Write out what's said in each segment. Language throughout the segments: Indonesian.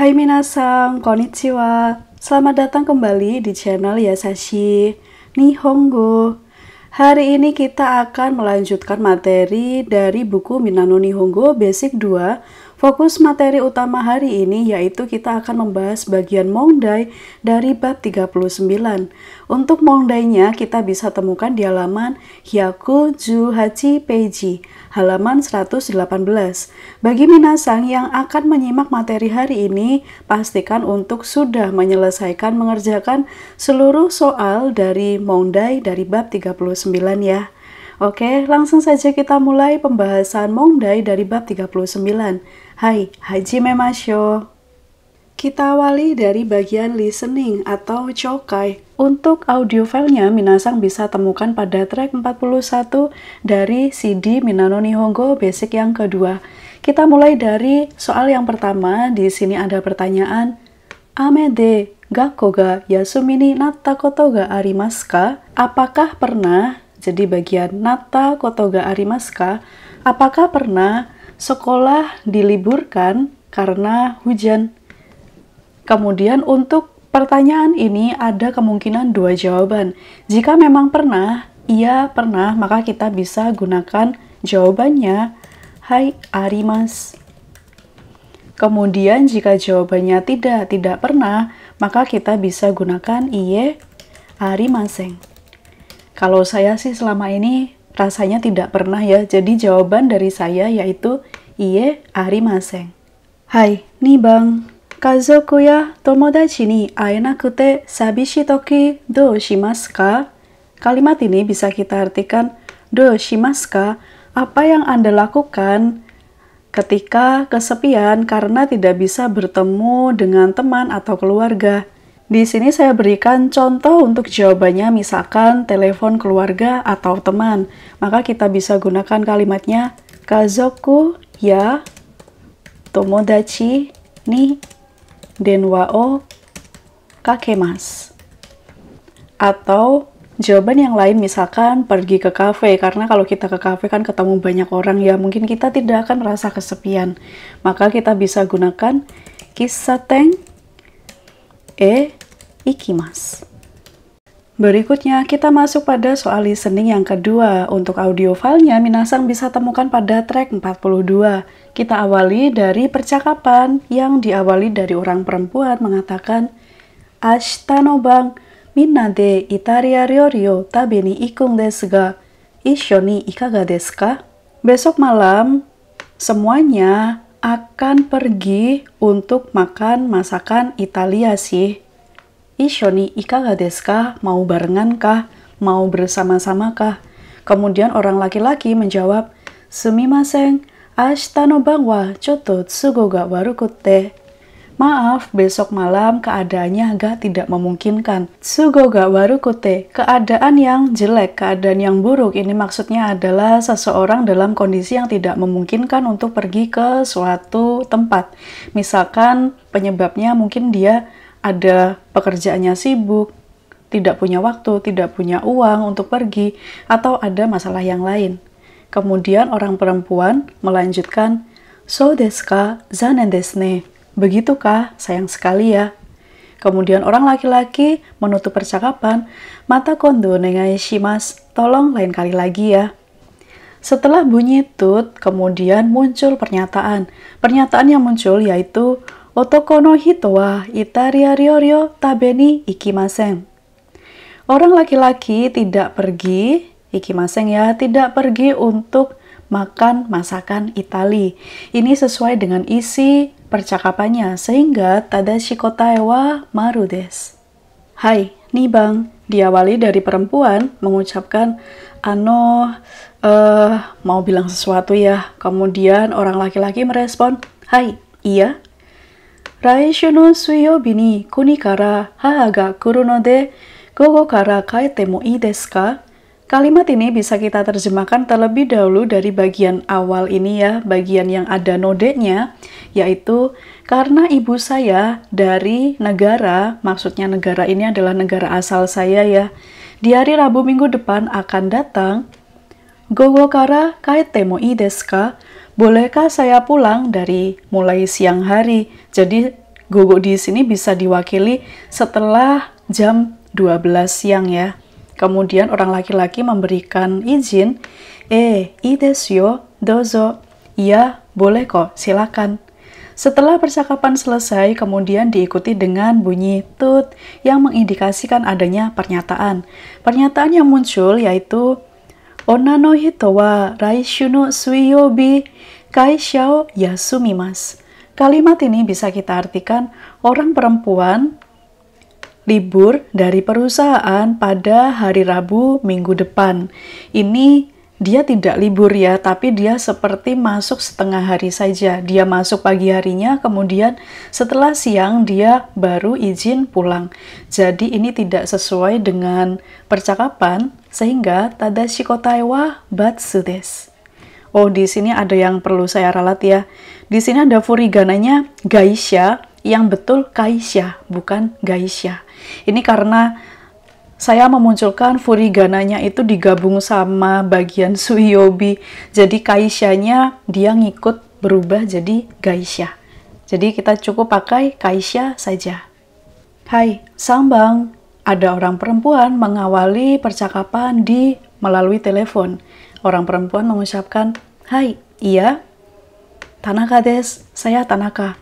Hai minasang, konnichiwa. Selamat datang kembali di channel Yasashi Nihongo. Hari ini kita akan melanjutkan materi dari buku Minano Nihongo Basic 2 Fokus materi utama hari ini yaitu kita akan membahas bagian Mongdai dari bab 39. Untuk Mongdainya kita bisa temukan di halaman Hyaku Juhachi Peiji, halaman 118. Bagi Minasang yang akan menyimak materi hari ini, pastikan untuk sudah menyelesaikan mengerjakan seluruh soal dari Mongdai dari bab 39 ya. Oke, langsung saja kita mulai pembahasan Mongdai dari bab 39. Hai, Haji Memasyo. Kita awali dari bagian listening atau chokai. Untuk audio filenya, Minasang bisa temukan pada track 41 dari CD Minano Nihongo Basic yang kedua. Kita mulai dari soal yang pertama, di sini ada pertanyaan, Ame de gakko ga yasumi ni natta koto ga arimasu ka? Apakah pernah, jadi bagian natta koto ga arimasu ka, apakah pernah sekolah diliburkan karena hujan. Kemudian untuk pertanyaan ini ada kemungkinan dua jawaban. Jika memang pernah, iya pernah, maka kita bisa gunakan jawabannya hai arimas. Kemudian jika jawabannya tidak, tidak pernah, maka kita bisa gunakan iye arimaseng. Kalau saya sih selama ini rasanya tidak pernah ya. Jadi jawaban dari saya yaitu iye arimasen. Hai, nih bang. Kazoku ya tomodachi ni aenakute sabishi toki do shimasu ka? Kalimat ini bisa kita artikan do shimasu Apa yang Anda lakukan ketika kesepian karena tidak bisa bertemu dengan teman atau keluarga? Di sini saya berikan contoh untuk jawabannya misalkan telepon keluarga atau teman. Maka kita bisa gunakan kalimatnya kazoku ya tomodachi ni denwa o kakemas. Atau jawaban yang lain misalkan pergi ke kafe karena kalau kita ke kafe kan ketemu banyak orang ya mungkin kita tidak akan merasa kesepian. Maka kita bisa gunakan kisateng e ikimas. Berikutnya, kita masuk pada soal listening yang kedua. Untuk audio filenya, Minasang bisa temukan pada track 42. Kita awali dari percakapan yang diawali dari orang perempuan mengatakan, no bang, minade itaria ryoryo tabe ni ikung desu ga, isho ni ikaga desu ka? Besok malam, semuanya akan pergi untuk makan masakan Italia sih. Ishoni ika gak Mau barengan kah? Mau bersama-sama kah? Kemudian orang laki-laki menjawab, Sumimasen, ashita no bangwa choto tsugo ga warukutte. Maaf, besok malam keadaannya agak tidak memungkinkan. Tsugo ga warukute, keadaan yang jelek, keadaan yang buruk. Ini maksudnya adalah seseorang dalam kondisi yang tidak memungkinkan untuk pergi ke suatu tempat. Misalkan penyebabnya mungkin dia ada pekerjaannya sibuk, tidak punya waktu, tidak punya uang untuk pergi, atau ada masalah yang lain. Kemudian orang perempuan melanjutkan, So deska zanen desne. Begitukah, sayang sekali ya. Kemudian orang laki-laki menutup percakapan, Mata kondo nengai shimas, tolong lain kali lagi ya. Setelah bunyi tut, kemudian muncul pernyataan. Pernyataan yang muncul yaitu Otoko no hito wa itaria riorio tabeni ikimasen. Orang laki-laki tidak pergi, ikimasen ya, tidak pergi untuk makan masakan Itali. Ini sesuai dengan isi percakapannya, sehingga tada shikotae wa maru Hai, nih bang, diawali dari perempuan mengucapkan ano uh, mau bilang sesuatu ya. Kemudian orang laki-laki merespon, "Hai, iya, kara 来週の水曜日に国から母が来るので、午後から帰ってもいいですか? Kalimat ini bisa kita terjemahkan terlebih dahulu dari bagian awal ini ya, bagian yang ada nodenya, yaitu karena ibu saya dari negara, maksudnya negara ini adalah negara asal saya ya, di hari Rabu minggu depan akan datang, Gogokara kaitemo desu ka? bolehkah saya pulang dari mulai siang hari? Jadi gogo di sini bisa diwakili setelah jam 12 siang ya. Kemudian orang laki-laki memberikan izin, eh, idesyo, dozo, iya, boleh kok, silakan. Setelah percakapan selesai, kemudian diikuti dengan bunyi tut yang mengindikasikan adanya pernyataan. Pernyataan yang muncul yaitu Kalimat ini bisa kita artikan orang perempuan libur dari perusahaan pada hari Rabu minggu depan. Ini dia tidak libur ya, tapi dia seperti masuk setengah hari saja. Dia masuk pagi harinya, kemudian setelah siang dia baru izin pulang. Jadi ini tidak sesuai dengan percakapan sehingga tadashi kotai wa batsu des. Oh, di sini ada yang perlu saya ralat ya. Di sini ada furigananya gaisha yang betul kaisha, bukan gaisha. Ini karena saya memunculkan furigananya itu digabung sama bagian suyobi. Jadi kaisyanya dia ngikut berubah jadi gaisha. Jadi kita cukup pakai kaisha saja. Hai, sambang ada orang perempuan mengawali percakapan di melalui telepon. Orang perempuan mengucapkan, "Hai, iya. Tanaka des, saya Tanaka."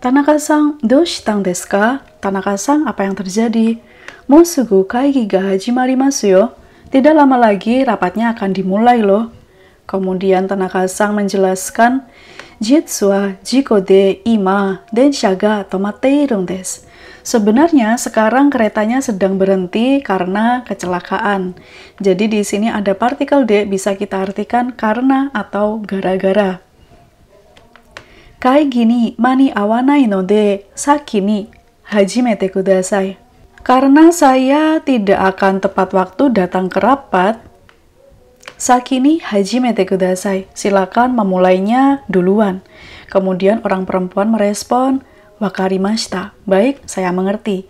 Tanaka-san, doshitang desu ka? tanaka sang, apa yang terjadi? Mo kai kaigi ga hajimarimasu yo. Tidak lama lagi rapatnya akan dimulai loh. Kemudian tanaka sang menjelaskan, Jitsu wa jiko de ima densha ga tomateirun desu. Sebenarnya sekarang keretanya sedang berhenti karena kecelakaan. Jadi di sini ada partikel D bisa kita artikan karena atau gara-gara. Kai gini mani awanai no de sakini hajimete kudasai. Karena saya tidak akan tepat waktu datang ke rapat, Sakini hajimete kudasai, silakan memulainya duluan. Kemudian orang perempuan merespon, Wakarimashita. Baik, saya mengerti.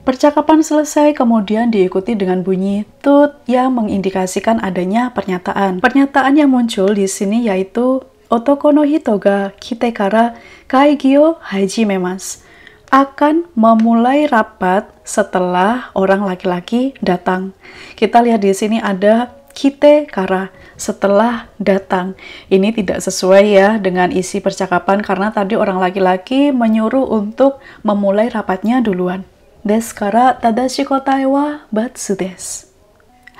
Percakapan selesai kemudian diikuti dengan bunyi tut yang mengindikasikan adanya pernyataan. Pernyataan yang muncul di sini yaitu Otoko no hito ga kite kara kaigyo haji memas. Akan memulai rapat setelah orang laki-laki datang. Kita lihat di sini ada kite kara setelah datang. Ini tidak sesuai ya dengan isi percakapan karena tadi orang laki-laki menyuruh untuk memulai rapatnya duluan. Deskara kara tadashikotai wa batsu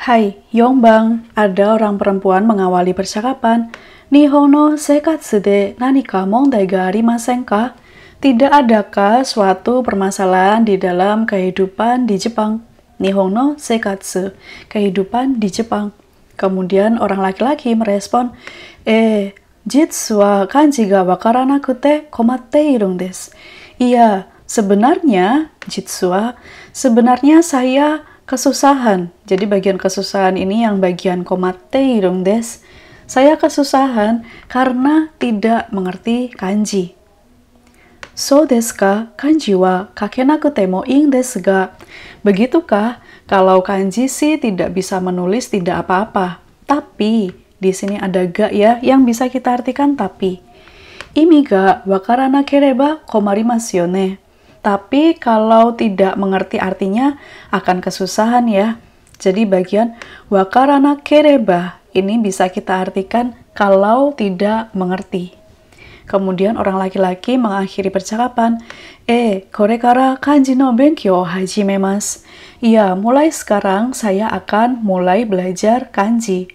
Hai, Yongbang. Ada orang perempuan mengawali percakapan. Nihono sekatsu de nanika mondai ga arimasen ka? Tidak adakah suatu permasalahan di dalam kehidupan di Jepang? Nihonno sekatsu, kehidupan di Jepang. Kemudian orang laki-laki merespon, Eh, jitsu wa kanji ga wakaranakute komatteiru des. Iya, sebenarnya jitsu wa, sebenarnya saya kesusahan. Jadi bagian kesusahan ini yang bagian komatteiru des. Saya kesusahan karena tidak mengerti kanji. So desu ka kanji wa kakenakute mo ing desu ga. Begitukah kalau kanji sih tidak bisa menulis tidak apa-apa, tapi di sini ada ga ya yang bisa kita artikan tapi. Imi ga wakarana kereba komarimasu ne. Tapi kalau tidak mengerti artinya akan kesusahan ya. Jadi bagian wakarana kereba ini bisa kita artikan kalau tidak mengerti. Kemudian orang laki-laki mengakhiri percakapan, Eh, korekara kanji no benkyo haji memas. Iya, mulai sekarang saya akan mulai belajar kanji.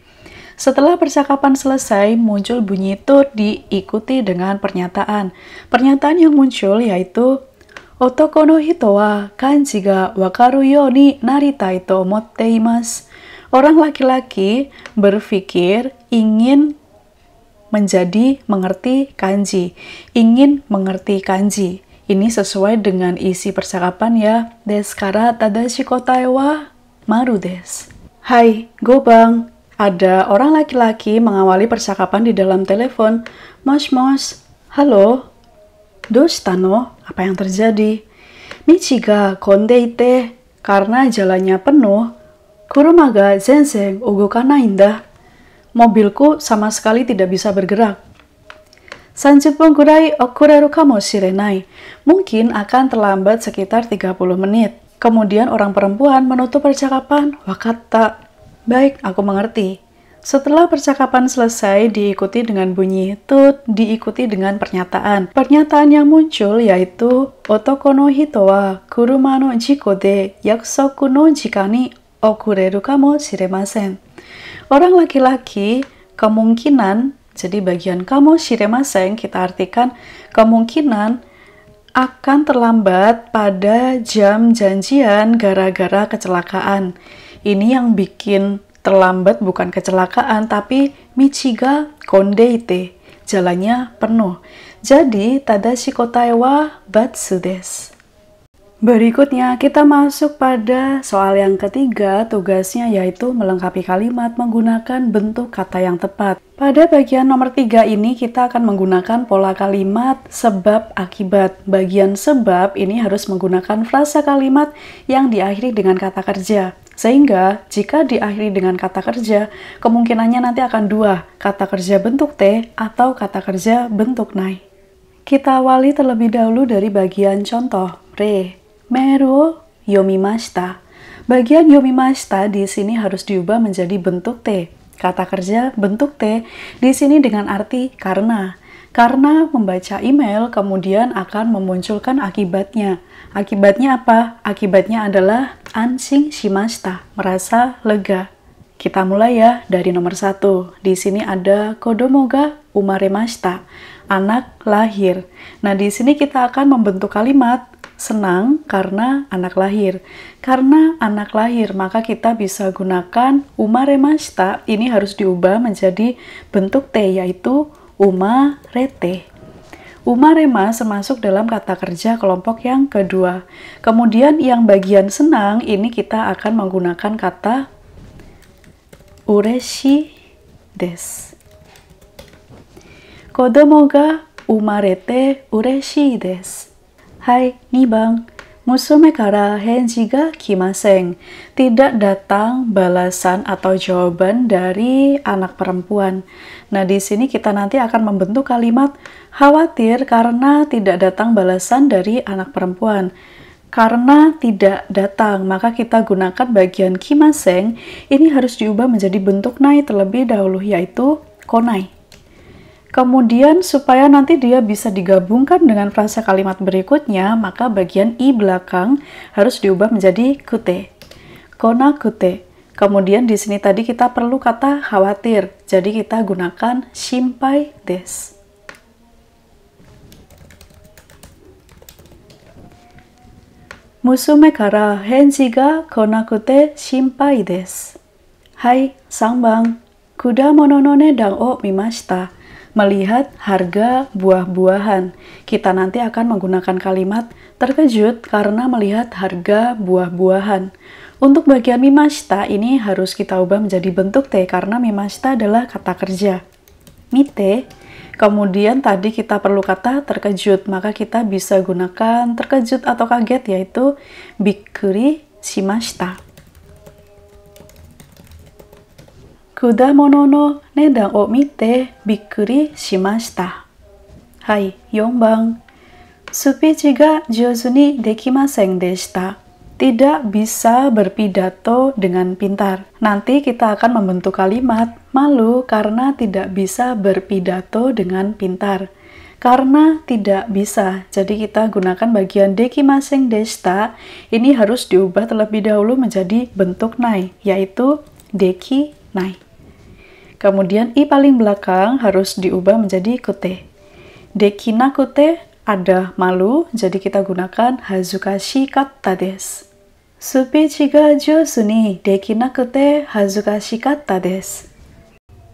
Setelah percakapan selesai, muncul bunyi tut diikuti dengan pernyataan. Pernyataan yang muncul yaitu Otoko no hito wa kanji ga wakaru yo ni naritai to omotte imasu. Orang laki-laki berpikir ingin menjadi mengerti kanji, ingin mengerti kanji. Ini sesuai dengan isi percakapan ya. Deskara tadashi kotai wa maru des. Hai, Gobang. Ada orang laki-laki mengawali percakapan di dalam telepon. Mosh mosh. Halo. Dostano, apa yang terjadi? Michiga konde Karena jalannya penuh, kurumaga ga zenseng ugo kanainda mobilku sama sekali tidak bisa bergerak. Sanjutmu gurai okureru kamoshirenai, mungkin akan terlambat sekitar 30 menit. Kemudian orang perempuan menutup percakapan, wakata. Baik, aku mengerti. Setelah percakapan selesai, diikuti dengan bunyi tut, diikuti dengan pernyataan. Pernyataan yang muncul yaitu Otoko no hito wa kuruma no jiko de yakusoku no jikani okureru kamo shiremasen. Orang laki-laki kemungkinan, jadi bagian kamu shiremaseng kita artikan kemungkinan akan terlambat pada jam janjian gara-gara kecelakaan. Ini yang bikin terlambat bukan kecelakaan tapi Michiga Kondeite. Jalannya penuh. Jadi, tadashi kotai wa batsu desu. Berikutnya, kita masuk pada soal yang ketiga, tugasnya yaitu melengkapi kalimat menggunakan bentuk kata yang tepat. Pada bagian nomor tiga ini, kita akan menggunakan pola kalimat sebab-akibat. Bagian sebab ini harus menggunakan frasa kalimat yang diakhiri dengan kata kerja. Sehingga, jika diakhiri dengan kata kerja, kemungkinannya nanti akan dua, kata kerja bentuk T atau kata kerja bentuk naik. Kita awali terlebih dahulu dari bagian contoh, re. Meru yomimashita. Bagian yomimashita di sini harus diubah menjadi bentuk T. Kata kerja bentuk T di sini dengan arti karena. Karena membaca email kemudian akan memunculkan akibatnya. Akibatnya apa? Akibatnya adalah ansing shimashita, merasa lega. Kita mulai ya dari nomor satu. Di sini ada kodomoga umaremashita, anak lahir. Nah, di sini kita akan membentuk kalimat senang karena anak lahir. Karena anak lahir, maka kita bisa gunakan umaremashita. Ini harus diubah menjadi bentuk T, yaitu umarete. Umarema termasuk dalam kata kerja kelompok yang kedua. Kemudian yang bagian senang ini kita akan menggunakan kata ureshi des. Kodomo ga umarete ureshi des. Hai, nih bang, musume kara henjiga kimaseng. Tidak datang balasan atau jawaban dari anak perempuan. Nah, di sini kita nanti akan membentuk kalimat khawatir karena tidak datang balasan dari anak perempuan. Karena tidak datang, maka kita gunakan bagian kimaseng. Ini harus diubah menjadi bentuk naik terlebih dahulu, yaitu konai. Kemudian supaya nanti dia bisa digabungkan dengan frasa kalimat berikutnya, maka bagian i belakang harus diubah menjadi kute. Kona kute. Kemudian di sini tadi kita perlu kata khawatir, jadi kita gunakan shimpai des. Musume kara henji ga konakute shimpai des. Hai, sangbang. Kuda mononone dan o mimashita melihat harga buah-buahan. Kita nanti akan menggunakan kalimat terkejut karena melihat harga buah-buahan. Untuk bagian mimashita ini harus kita ubah menjadi bentuk T karena mimashita adalah kata kerja. Mite. Kemudian tadi kita perlu kata terkejut, maka kita bisa gunakan terkejut atau kaget yaitu bikuri shimashita. kudamono no nedan o mite bikkuri shimashita. はい、4番。スピーチが上手にできませんでした。Tidak bisa berpidato dengan pintar. Nanti kita akan membentuk kalimat malu karena tidak bisa berpidato dengan pintar. Karena tidak bisa, jadi kita gunakan bagian dekimaseng desta. Ini harus diubah terlebih dahulu menjadi bentuk nai, yaitu deki nai. Kemudian i paling belakang harus diubah menjadi kute. Dekina kute ada malu, jadi kita gunakan hazukashi katta desu. Supi chiga jutsu ni dekina kute hazukashi katta desu.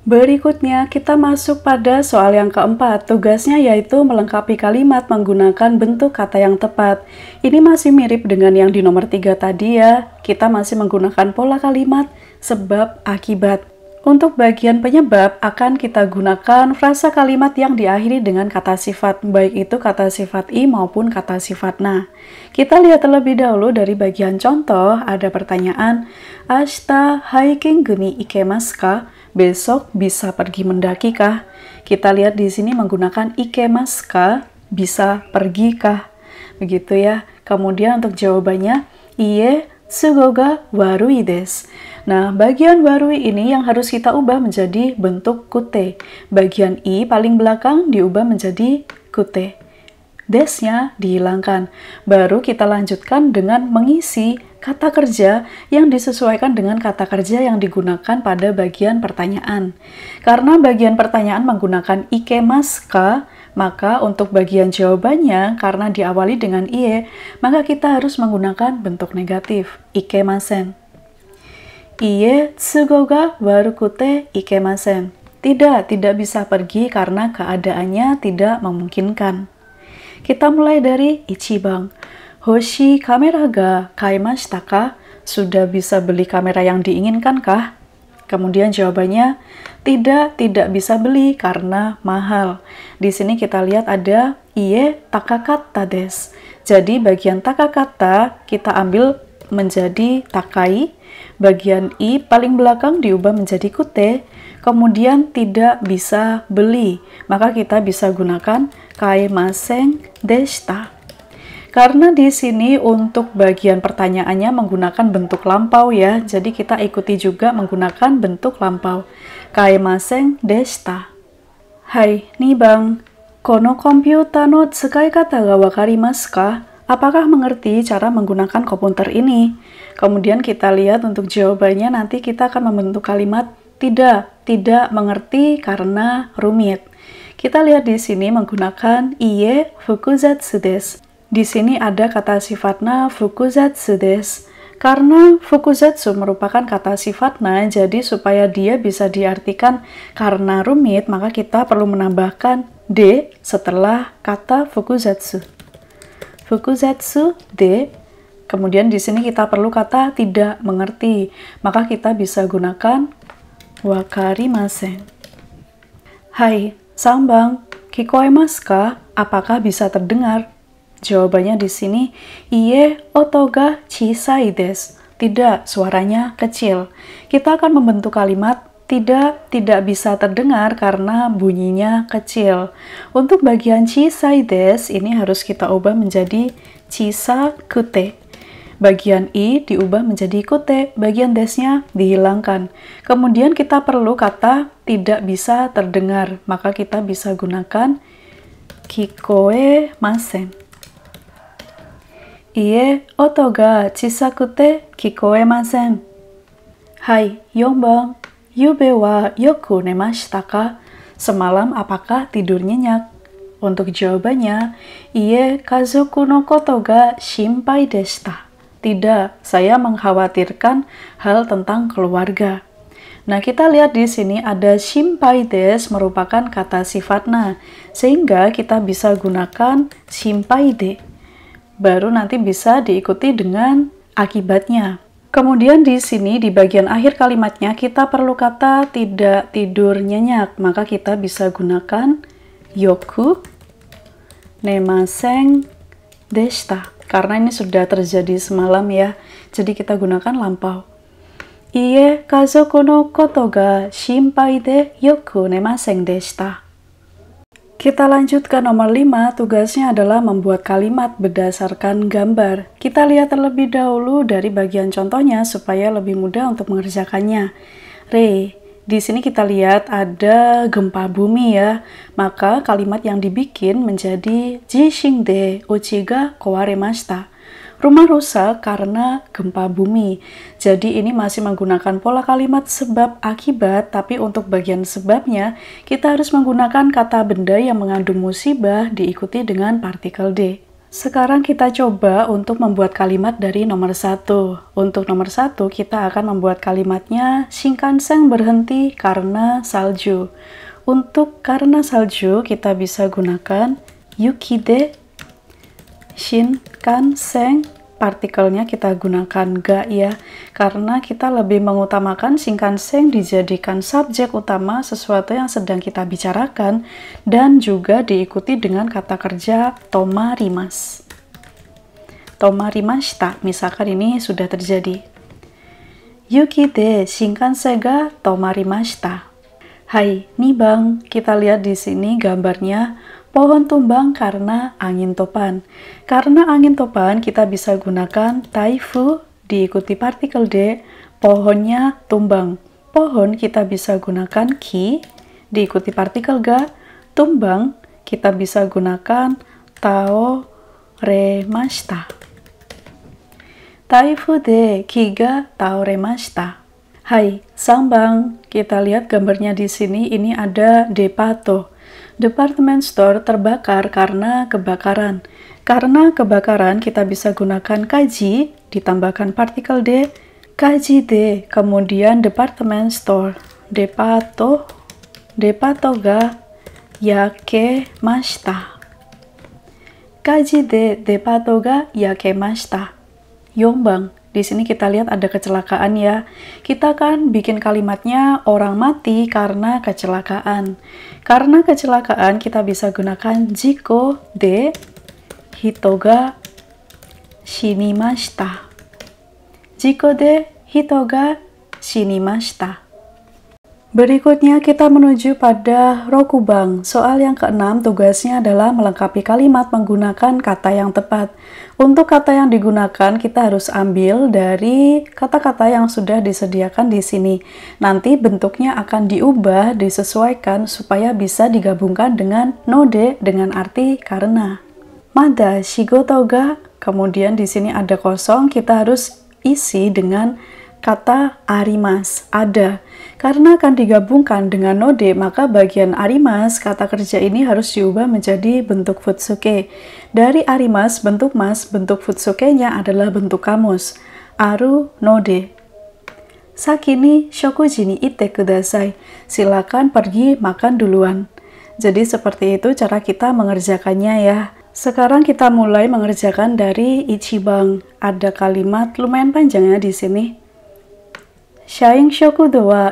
Berikutnya, kita masuk pada soal yang keempat. Tugasnya yaitu melengkapi kalimat menggunakan bentuk kata yang tepat. Ini masih mirip dengan yang di nomor tiga tadi ya. Kita masih menggunakan pola kalimat sebab akibat. Untuk bagian penyebab akan kita gunakan frasa kalimat yang diakhiri dengan kata sifat, baik itu kata sifat i maupun kata sifat na. Kita lihat terlebih dahulu dari bagian contoh, ada pertanyaan, Ashita hiking guni ikemaska, maska Besok bisa pergi mendaki kah? Kita lihat di sini menggunakan ikemaska, maska Bisa pergi kah? Begitu ya. Kemudian untuk jawabannya, iye sugoga waruides. Nah, bagian baru ini yang harus kita ubah menjadi bentuk kute. Bagian i paling belakang diubah menjadi kute. Desnya dihilangkan. Baru kita lanjutkan dengan mengisi kata kerja yang disesuaikan dengan kata kerja yang digunakan pada bagian pertanyaan. Karena bagian pertanyaan menggunakan ike maska, maka untuk bagian jawabannya karena diawali dengan ie, maka kita harus menggunakan bentuk negatif, ike masen. Iye tsugo ga warukute ikemasen. Tidak, tidak bisa pergi karena keadaannya tidak memungkinkan. Kita mulai dari Ichibang. Hoshi kamera ga kaimashita ka? Sudah bisa beli kamera yang diinginkan kah? Kemudian jawabannya, tidak, tidak bisa beli karena mahal. Di sini kita lihat ada iye takakata des. Jadi bagian takakata kita ambil menjadi takai, bagian I paling belakang diubah menjadi kute, kemudian tidak bisa beli, maka kita bisa gunakan kai maseng deshita. Karena di sini untuk bagian pertanyaannya menggunakan bentuk lampau ya, jadi kita ikuti juga menggunakan bentuk lampau. kai maseng deshita. Hai, nih bang. Kono komputer no tsukai kata ga wakarimasu ka? Apakah mengerti cara menggunakan komputer ini? Kemudian kita lihat untuk jawabannya nanti kita akan membentuk kalimat tidak, tidak mengerti karena rumit. Kita lihat di sini menggunakan iye fukuzatsu desu. Di sini ada kata sifatnya fukuzatsu desu. Karena fukuzetsu merupakan kata sifatnya, jadi supaya dia bisa diartikan karena rumit, maka kita perlu menambahkan d setelah kata fukuzetsu. Fukuzetsu d Kemudian di sini kita perlu kata tidak mengerti. Maka kita bisa gunakan Wakari wakarimasen. Hai, sambang, kikoi maska, apakah bisa terdengar? Jawabannya di sini, iye otoga chisai desu. Tidak, suaranya kecil. Kita akan membentuk kalimat tidak tidak bisa terdengar karena bunyinya kecil. Untuk bagian chisai des ini harus kita ubah menjadi chisa kute. Bagian i diubah menjadi kute, bagian desnya dihilangkan. Kemudian kita perlu kata tidak bisa terdengar, maka kita bisa gunakan kikoe masen. Ie oto ga chisakute kikoe masen. Hai, yombang, Yube wa yoku nemashita ka? Semalam apakah tidur nyenyak? Untuk jawabannya, iye kazoku no koto ga shinpai deshita. Tidak, saya mengkhawatirkan hal tentang keluarga. Nah, kita lihat di sini ada simpaides merupakan kata sifatna, sehingga kita bisa gunakan simpaide. Baru nanti bisa diikuti dengan akibatnya. Kemudian di sini di bagian akhir kalimatnya kita perlu kata tidak tidur nyenyak, maka kita bisa gunakan yoku nemaseng deshita. Karena ini sudah terjadi semalam ya, jadi kita gunakan lampau. Iye kazoku no koto ga shimpai de yoku nemaseng deshita. Kita lanjutkan nomor 5, tugasnya adalah membuat kalimat berdasarkan gambar. Kita lihat terlebih dahulu dari bagian contohnya supaya lebih mudah untuk mengerjakannya. Re, di sini kita lihat ada gempa bumi ya. Maka kalimat yang dibikin menjadi Jishing de Uchiga Kowaremashita. Rumah rusak karena gempa bumi. Jadi ini masih menggunakan pola kalimat sebab akibat, tapi untuk bagian sebabnya kita harus menggunakan kata benda yang mengandung musibah diikuti dengan partikel D. Sekarang kita coba untuk membuat kalimat dari nomor satu. Untuk nomor satu, kita akan membuat kalimatnya Shinkansen berhenti karena salju. Untuk karena salju, kita bisa gunakan Yukide Shinkansen partikelnya kita gunakan ga ya karena kita lebih mengutamakan Shinkansen dijadikan subjek utama sesuatu yang sedang kita bicarakan dan juga diikuti dengan kata kerja tomarimas. Tomarimashita misalkan ini sudah terjadi. Yuki de Shinkansen ga tomarimashita. Hai, nih bang, kita lihat di sini gambarnya Pohon tumbang karena angin topan. Karena angin topan kita bisa gunakan taifu diikuti partikel D, pohonnya tumbang. Pohon kita bisa gunakan ki diikuti partikel ga, tumbang kita bisa gunakan tao remashita. Taifu de kiga tao remashita. Hai, sambang. Kita lihat gambarnya di sini. Ini ada depato. Department store terbakar karena kebakaran. Karena kebakaran kita bisa gunakan kaji ditambahkan partikel D, kaji D, kemudian department store. Depato, depato ga yake mashita. Kaji D, depato ga yake mashita. Yombang, di sini kita lihat ada kecelakaan ya. Kita kan bikin kalimatnya orang mati karena kecelakaan. Karena kecelakaan kita bisa gunakan jiko de hitoga shinimashita. Jiko de hitoga ga shinimashita. Berikutnya kita menuju pada Rokubang. Soal yang keenam tugasnya adalah melengkapi kalimat menggunakan kata yang tepat. Untuk kata yang digunakan kita harus ambil dari kata-kata yang sudah disediakan di sini. Nanti bentuknya akan diubah, disesuaikan supaya bisa digabungkan dengan node dengan arti karena. Mada shigotoga. kemudian di sini ada kosong, kita harus isi dengan kata arimas, ada. Karena akan digabungkan dengan node, maka bagian arimas, kata kerja ini harus diubah menjadi bentuk futsuke. Dari arimas, bentuk mas, bentuk futsukenya adalah bentuk kamus. Aru node. Sakini shokuji ni ite kudasai. Silakan pergi makan duluan. Jadi seperti itu cara kita mengerjakannya ya. Sekarang kita mulai mengerjakan dari Ichibang. Ada kalimat lumayan panjang ya di sini no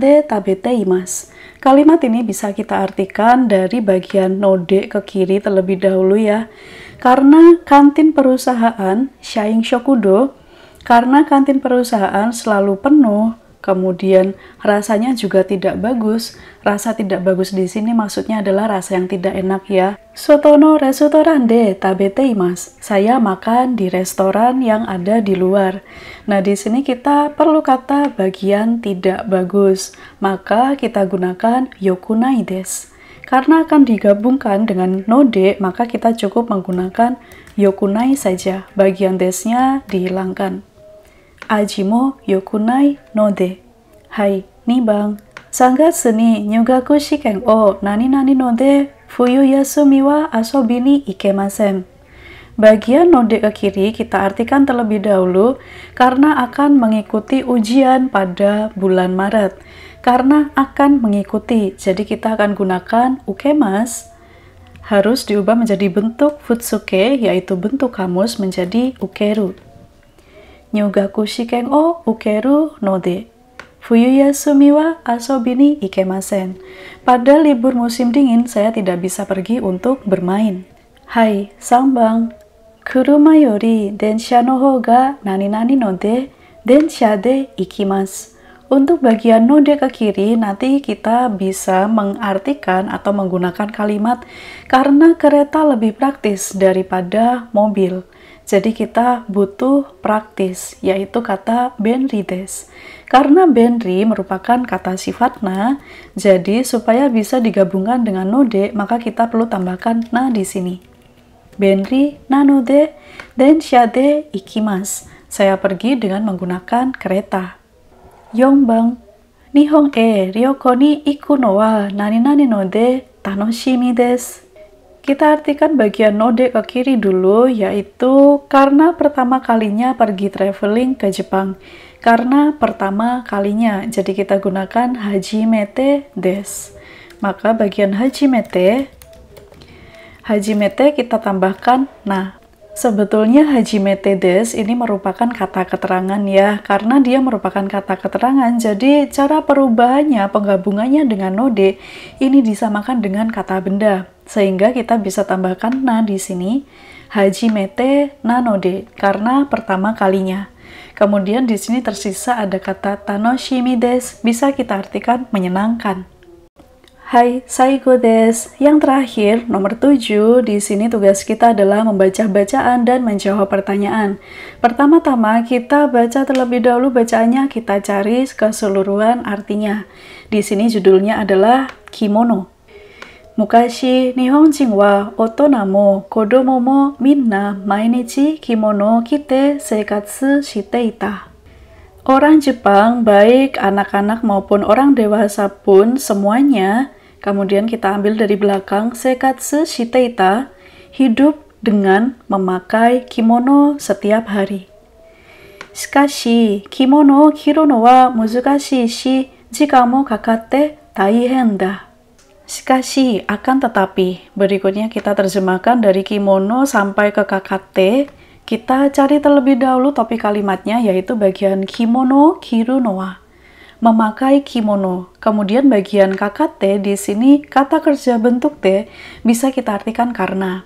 de tabete imas. Kalimat ini bisa kita artikan dari bagian node ke kiri terlebih dahulu ya. Karena kantin perusahaan Shaing Shokudo, karena kantin perusahaan selalu penuh, kemudian rasanya juga tidak bagus. Rasa tidak bagus di sini maksudnya adalah rasa yang tidak enak ya. Sotono restoran de tabeteimas. Saya makan di restoran yang ada di luar. Nah, di sini kita perlu kata bagian tidak bagus. Maka kita gunakan yokunai des. Karena akan digabungkan dengan node, maka kita cukup menggunakan yokunai saja. Bagian desnya dihilangkan. Ajimo yokunai node. Hai, nih bang. Sangga seni nyugaku shikeng o oh, nani nani node Fuyu Yasumiwa asobini ikemasen. Bagian node ke kiri kita artikan terlebih dahulu karena akan mengikuti ujian pada bulan Maret. Karena akan mengikuti, jadi kita akan gunakan ukemas harus diubah menjadi bentuk futsuke yaitu bentuk kamus menjadi ukeru. Nyugaku shikeng o ukeru node. Fuyuya Sumiwa Asobini Ikemasen. Pada libur musim dingin, saya tidak bisa pergi untuk bermain. Hai, sambang. Kuruma yori densha no hoga nani nani no de densha de ikimas. Untuk bagian node ke kiri, nanti kita bisa mengartikan atau menggunakan kalimat karena kereta lebih praktis daripada mobil. Jadi kita butuh praktis, yaitu kata benrides. Karena benri merupakan kata sifatna, jadi supaya bisa digabungkan dengan node, maka kita perlu tambahkan na di sini. Benri nanode syade ikimas. Saya pergi dengan menggunakan kereta. Yongbang Nihon e ryoko ni iku no wa nani nani node tanoshimi desu. Kita artikan bagian node ke kiri dulu, yaitu karena pertama kalinya pergi traveling ke Jepang. Karena pertama kalinya, jadi kita gunakan hajimete des. Maka bagian hajimete, hajimete kita tambahkan nah. Sebetulnya hajimete des ini merupakan kata keterangan ya, karena dia merupakan kata keterangan, jadi cara perubahannya, penggabungannya dengan node, ini disamakan dengan kata benda. Sehingga kita bisa tambahkan na di sini haji mete nanode karena pertama kalinya. Kemudian di sini tersisa ada kata tanoshimi des, bisa kita artikan menyenangkan. Hai, Saigo des. Yang terakhir, nomor 7, di sini tugas kita adalah membaca bacaan dan menjawab pertanyaan. Pertama-tama, kita baca terlebih dahulu bacaannya, kita cari keseluruhan artinya. Di sini judulnya adalah kimono. 昔、日本人は大人も子供もみんな毎日着物を着て生活していた。Orang Jepang, baik anak-anak maupun orang dewasa pun semuanya, kemudian kita ambil dari belakang, sekatsu shiteita, hidup dengan memakai kimono setiap hari. Sekashi, kimono kiru no wa muzukashi shi, jika mo kakatte taihen da. Shikashi, akan tetapi, berikutnya kita terjemahkan dari kimono sampai ke kakate. Kita cari terlebih dahulu topik kalimatnya yaitu bagian kimono kiru noa. Memakai kimono. Kemudian bagian kakate di sini kata kerja bentuk te bisa kita artikan karena.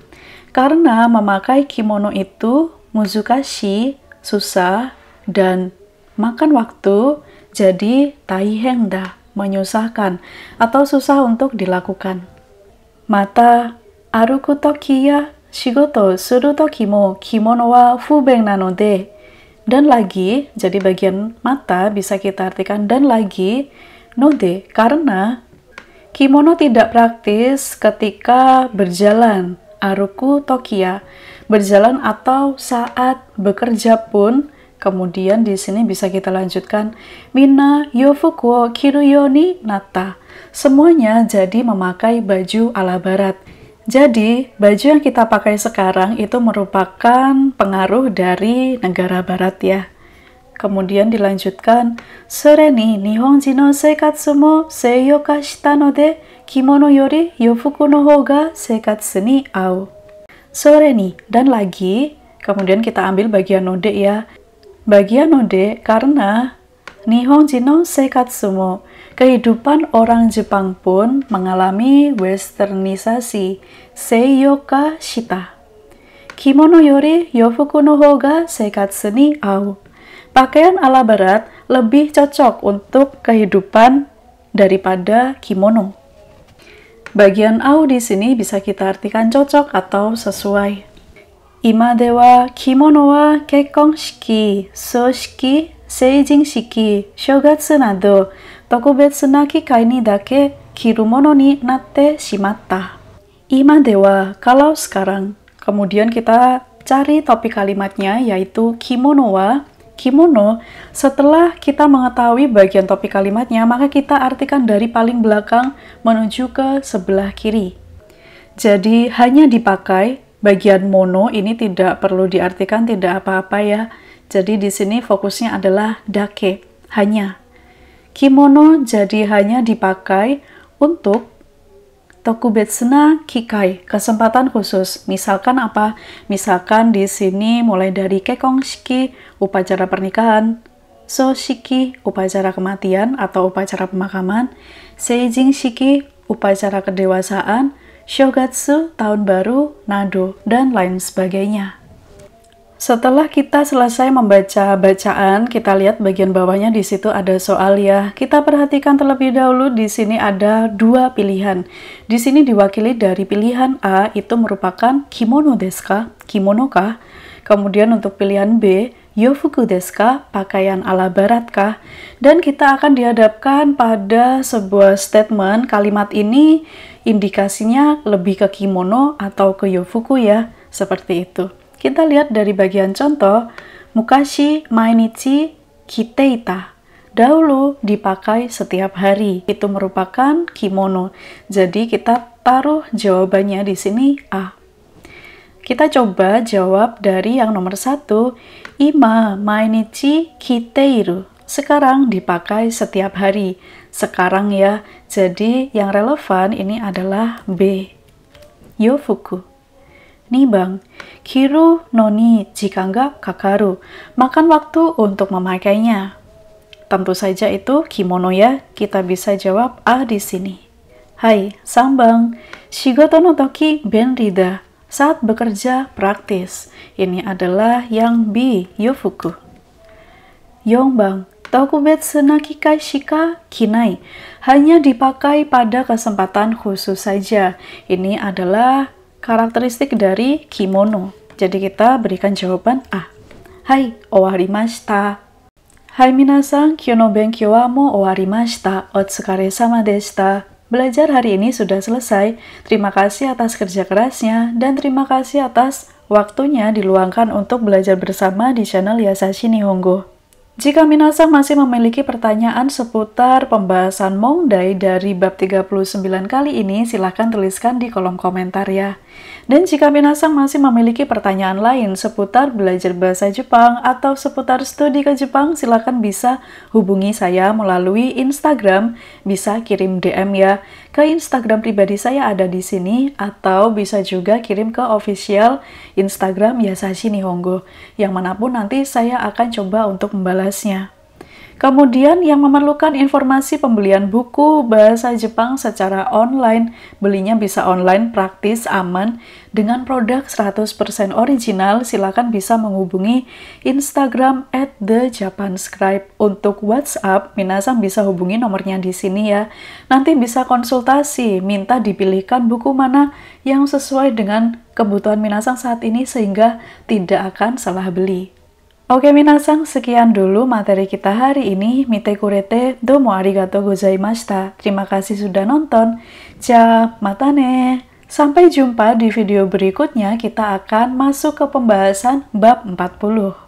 Karena memakai kimono itu muzukashi, susah, dan makan waktu, jadi taihengda menyusahkan, atau susah untuk dilakukan. Mata, aruku toki ya shigoto suru toki mo kimono wa fubeng nanode. Dan lagi, jadi bagian mata bisa kita artikan dan lagi node karena kimono tidak praktis ketika berjalan aruku tokia berjalan atau saat bekerja pun Kemudian di sini bisa kita lanjutkan mina yofukuo kiruyoni nata. Semuanya jadi memakai baju ala barat. Jadi, baju yang kita pakai sekarang itu merupakan pengaruh dari negara barat ya. Kemudian dilanjutkan, Sore ni nihonji no seikatsu mo seiyoka shita no de kimono yori yofuku no hou ga seikatsu ni au. Sore ni, dan lagi, kemudian kita ambil bagian node ya bagian Ode karena Nihon Jino Sekatsumo, kehidupan orang Jepang pun mengalami westernisasi Seiyoka Shita. Kimono yori yofuku no hoga sekatsu ni au. Pakaian ala barat lebih cocok untuk kehidupan daripada kimono. Bagian au di sini bisa kita artikan cocok atau sesuai. 今では着物は結婚式、葬式、成人式、正月など特別な機会にだけ着るものになってしまった。今では kalau sekarang. Kemudian kita cari topik kalimatnya yaitu kimono wa kimono. Setelah kita mengetahui bagian topik kalimatnya, maka kita artikan dari paling belakang menuju ke sebelah kiri. Jadi hanya dipakai bagian mono ini tidak perlu diartikan tidak apa-apa ya. Jadi di sini fokusnya adalah dake, hanya. Kimono jadi hanya dipakai untuk tokubetsuna kikai, kesempatan khusus. Misalkan apa? Misalkan di sini mulai dari kekongshiki, upacara pernikahan, soshiki, upacara kematian atau upacara pemakaman, seijing shiki, upacara kedewasaan, Shogatsu, Tahun Baru, Nado, dan lain sebagainya. Setelah kita selesai membaca bacaan, kita lihat bagian bawahnya di situ ada soal ya. Kita perhatikan terlebih dahulu di sini ada dua pilihan. Di sini diwakili dari pilihan A itu merupakan kimono deska, kimono kah? Kemudian untuk pilihan B yofuku deska, pakaian ala barat kah? Dan kita akan dihadapkan pada sebuah statement kalimat ini indikasinya lebih ke kimono atau ke yofuku ya, seperti itu. Kita lihat dari bagian contoh, mukashi mainichi kiteita dahulu dipakai setiap hari. Itu merupakan kimono. Jadi kita taruh jawabannya di sini A. Kita coba jawab dari yang nomor satu, ima mainichi kiteiru. Sekarang dipakai setiap hari. Sekarang ya, jadi yang relevan ini adalah B. Yofuku. bang, kiru noni jikangga kakaru. Makan waktu untuk memakainya. Tentu saja itu kimono ya, kita bisa jawab A di sini. Hai, sambang. Shigoto no toki benrida saat bekerja praktis. Ini adalah yang B, yofuku. Yongbang, Tokubetsu nakikai shika kinai hanya dipakai pada kesempatan khusus saja. Ini adalah karakteristik dari kimono. Jadi kita berikan jawaban A. Hai, owarimashita. Hai minasan, kyo no benkyo wa mo owarimashita. Otsukare sama deshita. Belajar hari ini sudah selesai. Terima kasih atas kerja kerasnya dan terima kasih atas waktunya diluangkan untuk belajar bersama di channel Yasashi Nihongo. Jika Minasa masih memiliki pertanyaan seputar pembahasan Mongdai dari bab 39 kali ini, silahkan tuliskan di kolom komentar ya. Dan jika Minasang masih memiliki pertanyaan lain seputar belajar bahasa Jepang atau seputar studi ke Jepang, silakan bisa hubungi saya melalui Instagram, bisa kirim DM ya ke Instagram pribadi saya ada di sini atau bisa juga kirim ke official Instagram Yasashi Nihongo yang manapun nanti saya akan coba untuk membalasnya. Kemudian yang memerlukan informasi pembelian buku bahasa Jepang secara online, belinya bisa online, praktis, aman, dengan produk 100% original, silakan bisa menghubungi Instagram at the Japan Scribe. Untuk WhatsApp, Minasang bisa hubungi nomornya di sini ya. Nanti bisa konsultasi, minta dipilihkan buku mana yang sesuai dengan kebutuhan Minasang saat ini sehingga tidak akan salah beli. Oke minasang, sekian dulu materi kita hari ini. Mite kurete, domo arigato gozaimashita. Terima kasih sudah nonton. Ja, matane. Sampai jumpa di video berikutnya, kita akan masuk ke pembahasan bab 40.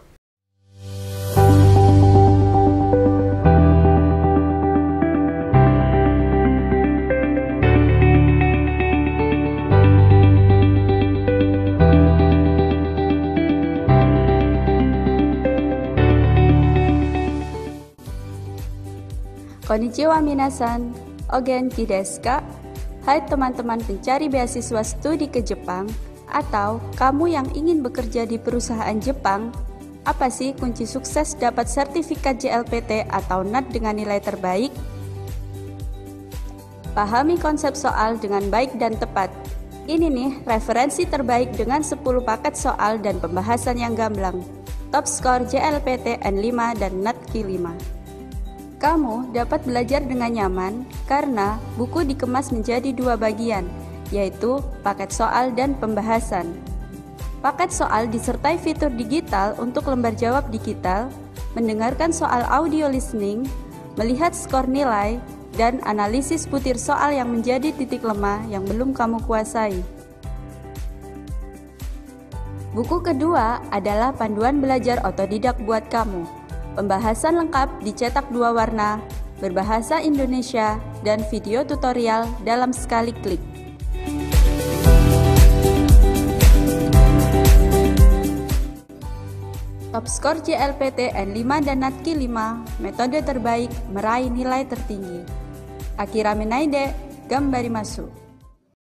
Konnichiwa minasan, ogen Kideska. Hai teman-teman pencari beasiswa studi ke Jepang, atau kamu yang ingin bekerja di perusahaan Jepang, apa sih kunci sukses dapat sertifikat JLPT atau NAT dengan nilai terbaik? Pahami konsep soal dengan baik dan tepat. Ini nih referensi terbaik dengan 10 paket soal dan pembahasan yang gamblang. Top score JLPT N5 dan NAT Q5. Kamu dapat belajar dengan nyaman karena buku dikemas menjadi dua bagian, yaitu paket soal dan pembahasan. Paket soal disertai fitur digital untuk lembar jawab digital, mendengarkan soal audio listening, melihat skor nilai, dan analisis butir soal yang menjadi titik lemah yang belum kamu kuasai. Buku kedua adalah panduan belajar otodidak buat kamu. Pembahasan lengkap dicetak dua warna, berbahasa Indonesia, dan video tutorial dalam sekali klik. Top skor JLPT N5 dan NATKI 5, metode terbaik meraih nilai tertinggi. Akira Menaide, Gambari Masuk.